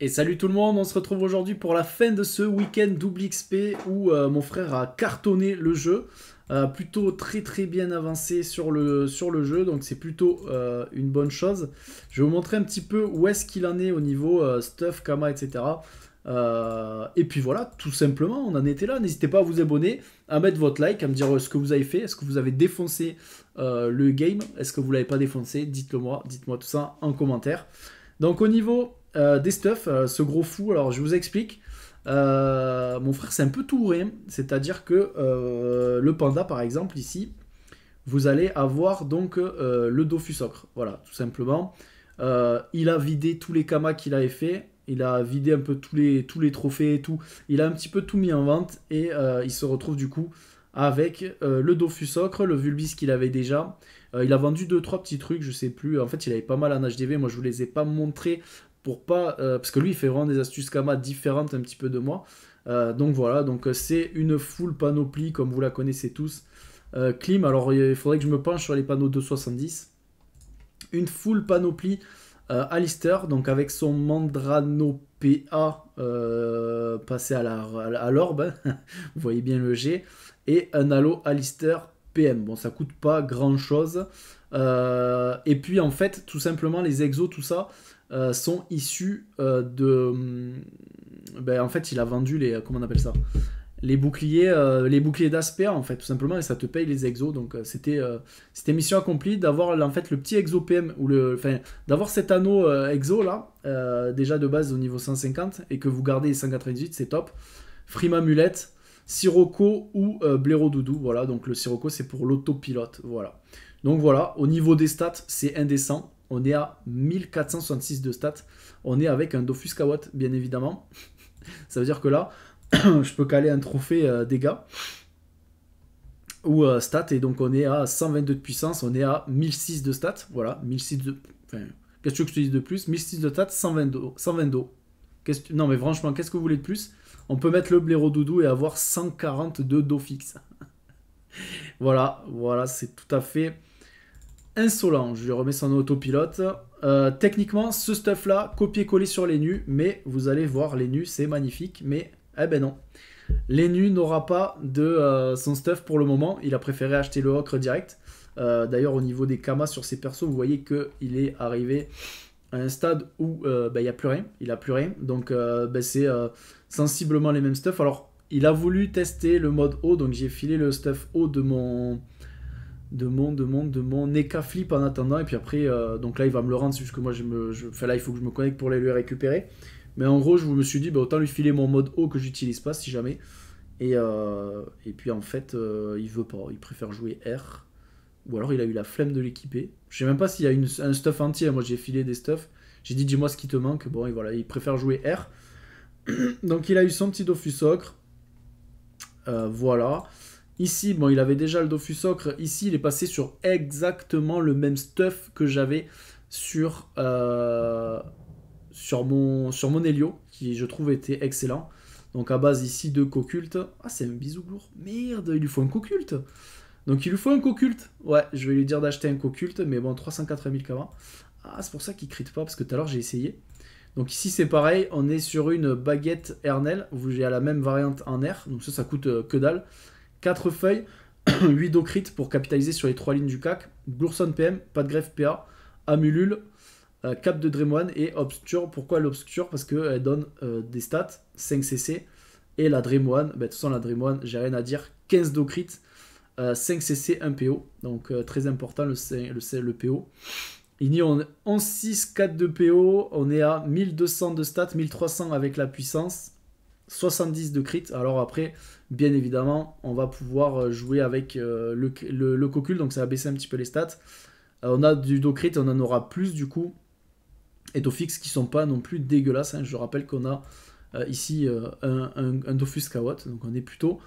Et salut tout le monde, on se retrouve aujourd'hui pour la fin de ce week-end double XP où euh, mon frère a cartonné le jeu, euh, plutôt très très bien avancé sur le, sur le jeu, donc c'est plutôt euh, une bonne chose. Je vais vous montrer un petit peu où est-ce qu'il en est au niveau stuff, kama, etc. et puis voilà, tout simplement, on en était là. N'hésitez pas à vous abonner, à mettre votre like, à me dire ce que vous avez fait, est-ce que vous avez défoncé le game, est-ce que vous l'avez pas défoncé, dites-le moi, dites-moi tout ça en commentaire. Donc au niveau euh, des stuffs, euh, ce gros fou. Alors, je vous explique. Euh, mon frère, c'est un peu touré. C'est-à-dire que le panda, par exemple, ici, vous allez avoir donc le Dofus Ocre. Voilà, tout simplement. il a vidé tous les kamas qu'il avait fait. Il a vidé un peu tous les, tous les trophées et tout. Il a un petit peu tout mis en vente. Et il se retrouve du coup avec le Dofus Ocre, le Vulbis qu'il avait déjà. il a vendu 2-3 petits trucs, je sais plus. En fait, il avait pas mal en HDV. Moi, je vous les ai pas montrés pour pas euh, parce que lui il fait vraiment des astuces Kama différentes un petit peu de moi. Euh, donc voilà, donc euh, c'est une full panoplie comme vous la connaissez tous. Euh, Clim, alors il faudrait que je me penche sur les panneaux de 70. Une full panoplie Alistair, donc avec son Mandrano PA passé à l'orbe, hein. vous voyez bien le G, et un Halo Alistair PM. Bon, ça coûte pas grand chose. et puis en fait, tout simplement, les exos, tout ça, euh, sont issus euh, de. Hum, ben, en fait, il a vendu les. Euh, comment on appelle ça les boucliers, les boucliers d'Asper en fait tout simplement et ça te paye les exos donc c'était c'était mission accomplie d'avoir en fait le petit exo PM ou le enfin d'avoir cet anneau exo là déjà de base au niveau 150 et que vous gardez les 198 c'est top Frima Mulette Sirocco ou Blaireau Doudou voilà donc le Sirocco c'est pour l'autopilote voilà donc voilà au niveau des stats c'est indécent on est à 1466 de stats. On est avec un Dofus Kawat, bien évidemment. Ça veut dire que là, je peux caler un trophée euh, dégâts ou euh, stats. Et donc, on est à 122 de puissance. On est à 1006 de stats. Voilà, 1006 de. qu'est-ce que je te dis de plus 1006 de stats, 122. 122. Non, mais franchement, qu'est-ce que vous voulez de plus On peut mettre le blaireau doudou et avoir 142 d'eau fixe. voilà, voilà, c'est tout à fait insolent. Je lui remets son autopilote. Euh, techniquement, ce stuff-là, copier-coller sur les nus, mais vous allez voir, les nus, c'est magnifique, mais eh ben non. Les nus n'aura pas de euh, son stuff pour le moment, il a préféré acheter le ocre direct. Euh, d'ailleurs, au niveau des kamas sur ses persos, vous voyez qu'il est arrivé à un stade où ben, il n'y a plus rien, il a plus rien, donc ben, c'est sensiblement les mêmes stuff. Alors, il a voulu tester le mode haut, donc j'ai filé le stuff haut de mon de mon mon, de mon Neka flip en attendant, et puis après, euh, donc là il va me le rendre, c'est que moi je me, là il faut que je me connecte pour aller lui récupérer, mais en gros je me suis dit, bah, autant lui filer mon mode O que j'utilise pas si jamais, et, euh, et puis en fait euh, il veut pas, il préfère jouer R, ou alors il a eu la flemme de l'équiper, je sais même pas s'il y a une, un stuff entier, moi j'ai filé des stuffs, j'ai dit dis-moi ce qui te manque, bon et voilà, il préfère jouer R, donc il a eu son petit Dofus Ocre, voilà, Ici, bon, il avait déjà le Dofus Ocre. Ici, il est passé sur exactement le même stuff que j'avais sur, euh, sur, mon, sur mon Helio, qui je trouve était excellent. Donc à base ici de Coculte. Ah, c'est un bisou lourd. Merde, il lui faut un co Coculte. Donc il lui faut un Coculte. Ouais, je vais lui dire d'acheter un Coculte, mais bon, 380 000 k Ah, c'est pour ça qu'il crit pas, parce que tout à l'heure j'ai essayé. Donc ici c'est pareil, on est sur une baguette Ernel, vous à la même variante en air, donc ça ça coûte euh, que dalle. 4 feuilles, 8 docrites pour capitaliser sur les 3 lignes du CAC, Glourson PM, pas de greffe PA, Amulule, 4 euh, Cap de Dremoine et Obscure. Pourquoi l'Obscure Parce qu'elle donne euh, des stats, 5 CC, et la Dremoine, ben, de toute façon la Dremoine, j'ai rien à dire, 15 docrit, 5 CC, 1 PO, donc euh, très important le, le, le PO. Il y a 11, 6, 4 de PO, on est à 1200 de stats, 1300 avec la puissance, 70 de crit. Alors après, bien évidemment, on va pouvoir euh, jouer avec euh, le, le, cocul, donc ça va baisser un petit peu les stats. Euh, on a du do crit, on en aura plus du coup. Et do fixe qui sont pas non plus dégueulasses. Hein. Je rappelle qu'on a ici un, un, un, Dofus donc on est plutôt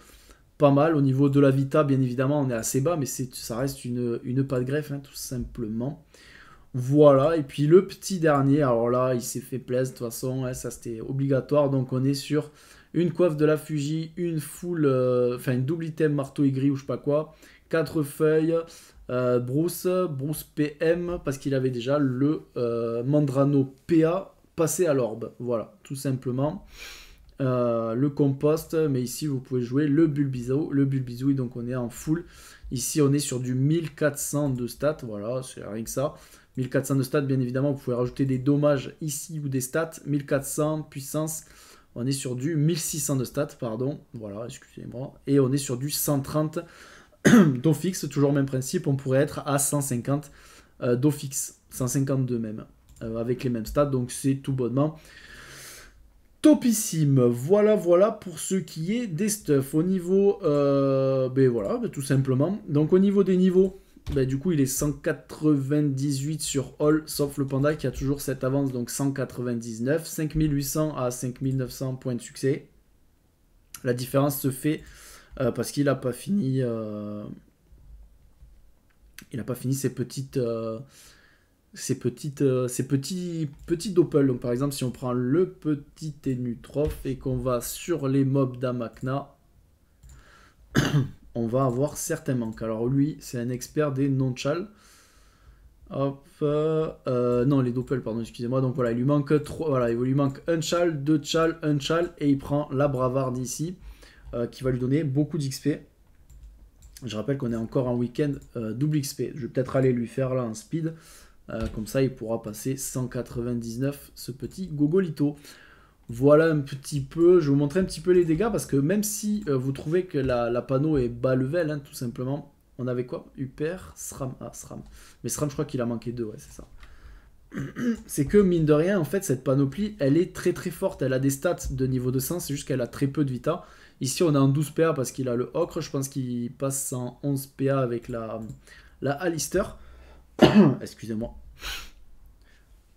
pas mal. Au niveau de la Vita, bien évidemment, on est assez bas, mais ça reste une, pas de greffe, hein, tout simplement. Voilà, et puis le petit dernier, alors là, il s'est fait plaisir de toute façon, hein, ça c'était obligatoire, donc on est sur une coiffe de la Fuji, une foule, euh, enfin une double item marteau et gris ou je sais pas quoi, quatre feuilles, euh, brousse, Bruce, Bruce PM, parce qu'il avait déjà le euh, Mandrano PA passé à l'orbe, voilà, tout simplement. le compost, mais ici vous pouvez jouer le Bulbizou, le Bulbizou, donc on est en full Ici, on est sur du 1400 de stats. Voilà, c'est rien que ça. 1400 de stats, bien évidemment, vous pouvez rajouter des dommages ici ou des stats. 1400, puissance, on est sur du 1600 de stats, pardon. Voilà, excusez-moi. Et on est sur du 130 d'eau fixe. Toujours même principe, on pourrait être à 150 euh, d'eau fixe. 152 même, euh, avec les mêmes stats. Donc c'est tout bonnement topissime. Voilà, voilà pour ce qui est des stuffs. Au niveau, euh, ben voilà, ben tout simplement. Donc au niveau des niveaux, ben du coup il est 198 sur All, sauf le panda qui a toujours cette avance, donc 199. 5800 à 5900 points de succès. La différence se fait euh, parce qu'il n'a pas fini... Euh, il n'a pas fini ses petites ces, petites, euh, ces petits, petits doppels. Donc par exemple, si on prend le petit tenutroph et qu'on va sur les mobs d'Amakna, on va avoir certains manques. Alors lui, c'est un expert des nonchal. Hop, euh, euh, non, les doppels, pardon, excusez-moi. Donc voilà, il lui manque trois, voilà, il lui manque un chal, deux chal, un chal, et il prend la bravarde ici, qui va lui donner beaucoup d'XP. Je rappelle qu'on est encore en week-end double XP. Je vais peut-être aller lui faire là un speed. Euh, comme ça, il pourra passer 199 ce petit Gogolito. Voilà un petit peu, je vais vous montrer un petit peu les dégâts parce que même si euh, vous trouvez que la, panneau est bas level, hein, tout simplement, on avait quoi Upper, SRAM, ah SRAM. Mais SRAM je crois qu'il a manqué deux, ouais c'est ça. C'est que mine de rien, en fait, cette panoplie, elle est très très forte, elle a des stats de niveau 200, c'est juste qu'elle a très peu de vita. Ici on a en 12 PA parce qu'il a le Ocre, je pense qu'il passe en 11 PA avec la, la Alistair. Excusez-moi.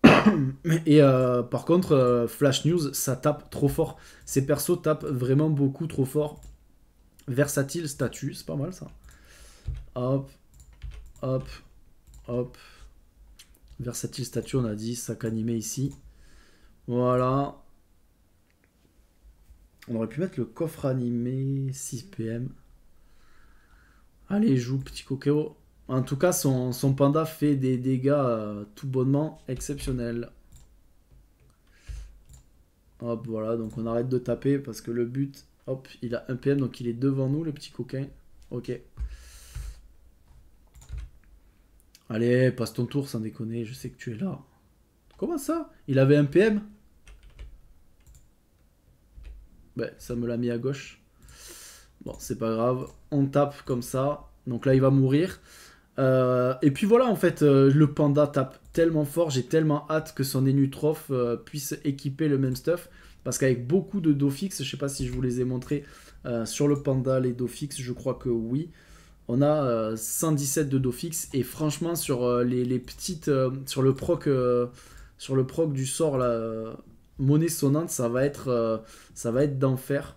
Et euh, par contre, euh, Flash News, ça tape trop fort. Ces persos tapent vraiment beaucoup trop fort. Versatile Statue, c'est pas mal ça. Hop, hop, hop. Versatile Statue, on a dit, sac animé ici. Voilà. On aurait pu mettre le coffre animé 6 PM. Allez, joue, petit coquero. En tout cas, son, panda fait des dégâts euh, tout bonnement exceptionnels. Hop, voilà, donc on arrête de taper parce que le but, hop, il a un PM, donc il est devant nous, le petit coquin. Ok. Allez, passe ton tour sans déconner, je sais que tu es là. Comment ça Il avait un PM Ouais, ben, ça me l'a mis à gauche. Bon, c'est pas grave. On tape comme ça. Donc là, il va mourir. Euh, et puis voilà, en fait, euh, le panda tape tellement fort, j'ai tellement hâte que son Enutroph euh, puisse équiper le même stuff. Parce qu'avec beaucoup de dos je sais pas si je vous les ai montrés sur le panda, les dos je crois que oui. On a 117 de dos et franchement sur les, les, petites, sur le proc, sur le proc du sort la monnaie sonnante, ça va être, ça va être d'enfer.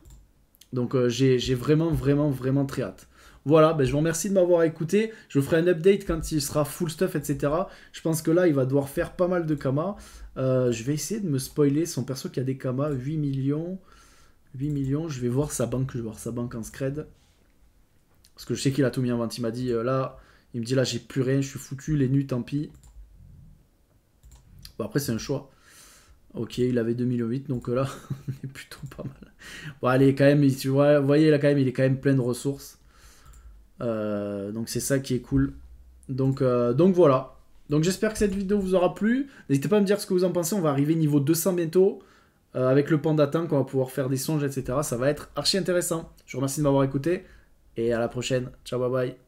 Donc j'ai vraiment vraiment vraiment très hâte. Voilà, ben je vous remercie de m'avoir écouté. Je vous ferai un update quand il sera full stuff, etc. Je pense que là, il va devoir faire pas mal de kamas. Euh, je vais essayer de me spoiler son perso qui a des kamas. 8 millions. 8 millions. Je vais voir sa banque. Je vais voir sa banque en scred. Parce que je sais qu'il a tout mis en vente. Il m'a dit euh, là, il me dit là, j'ai plus rien. Je suis foutu. Les nus, tant pis. Bon, après, c'est un choix. Ok, il avait 2008, donc euh, là, on est plutôt pas mal. Bon, allez, quand même, tu vous voyez, là, quand même, il est quand même plein de ressources. Euh, donc c'est ça qui est cool. Donc, euh, donc voilà. Donc j'espère que cette vidéo vous aura plu. N'hésitez pas à me dire ce que vous en pensez. On va arriver niveau 200 bientôt. Euh, avec le pandatin qu'on va pouvoir faire des songes, etc. Ça va être archi intéressant. Je vous remercie de m'avoir écouté. Et à la prochaine. Ciao, bye bye.